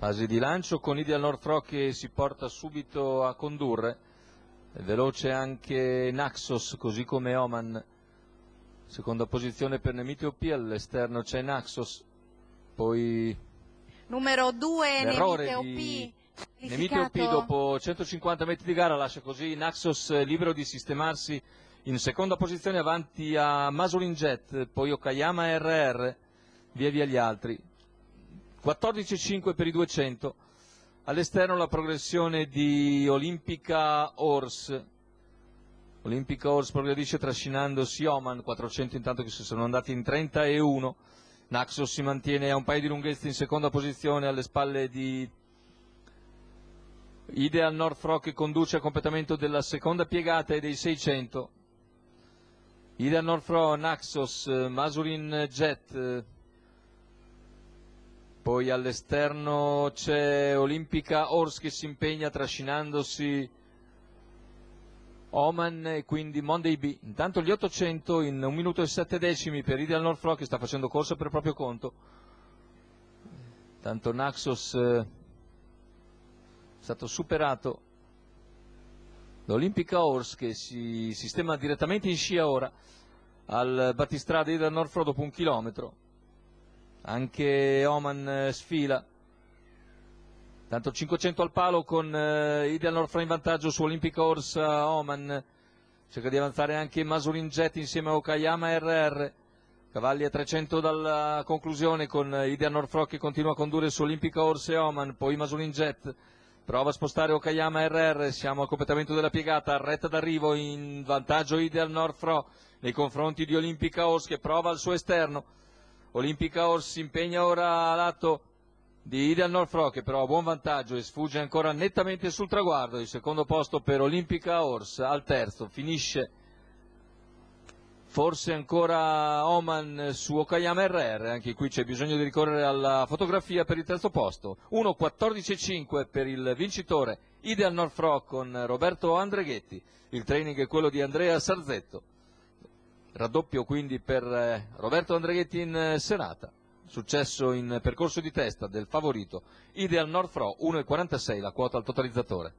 Fase di lancio con Ideal North Rock che si porta subito a condurre, è veloce anche Naxos così come Oman, seconda posizione per Nemitiopia, all'esterno c'è Naxos, poi numero 2 Nemitiopia. Nemito P dopo 150 metri di gara lascia così Naxos libero di sistemarsi in seconda posizione avanti a Masolin Jet, poi Okayama RR, via via gli altri. 14,5 per i 200, all'esterno la progressione di Olimpica Ors, Olimpica Ors progredisce trascinandosi Oman, 400 intanto che si sono andati in 31 Naxos si mantiene a un paio di lunghezze in seconda posizione alle spalle di Ideal North Rock che conduce a completamento della seconda piegata e dei 600. Ideal North Rock, Naxos, Masurin Jet, poi all'esterno c'è Olimpica Ors che si impegna trascinandosi Oman e quindi Monday B. Intanto gli 800 in 1 minuto e 7 decimi per Ideal North Flow che sta facendo corsa per proprio conto. Intanto Naxos eh, è stato superato da Olimpica Ors che si sistema direttamente in scia ora al battistrada Ideal Norfro dopo un chilometro anche Oman eh, sfila. Tanto 500 al palo con eh, Ideal Norfra in vantaggio su Olympic Horse eh, Oman. Cerca di avanzare anche Masurin Jet insieme a Okayama RR. Cavalli a 300 dalla conclusione con eh, Ideal Norfro che continua a condurre su Olimpica Horse Oman. Poi Masulin Jet prova a spostare Okayama RR. Siamo al completamento della piegata. Retta d'arrivo in vantaggio Ideal Norfro nei confronti di Olimpica Horse che prova al suo esterno. Olimpica Ors si impegna ora all'atto di Ideal North che però ha buon vantaggio e sfugge ancora nettamente sul traguardo. Il secondo posto per Olimpica Ors al terzo finisce forse ancora Oman su Okayama RR, anche qui c'è bisogno di ricorrere alla fotografia per il terzo posto. 1.14.5 per il vincitore Ideal North con Roberto Andreghetti. Il training è quello di Andrea Sarzetto raddoppio quindi per eh, Roberto Andreghetti in eh, serata, successo in percorso di testa del favorito Ideal North Fro 1,46 la quota al totalizzatore.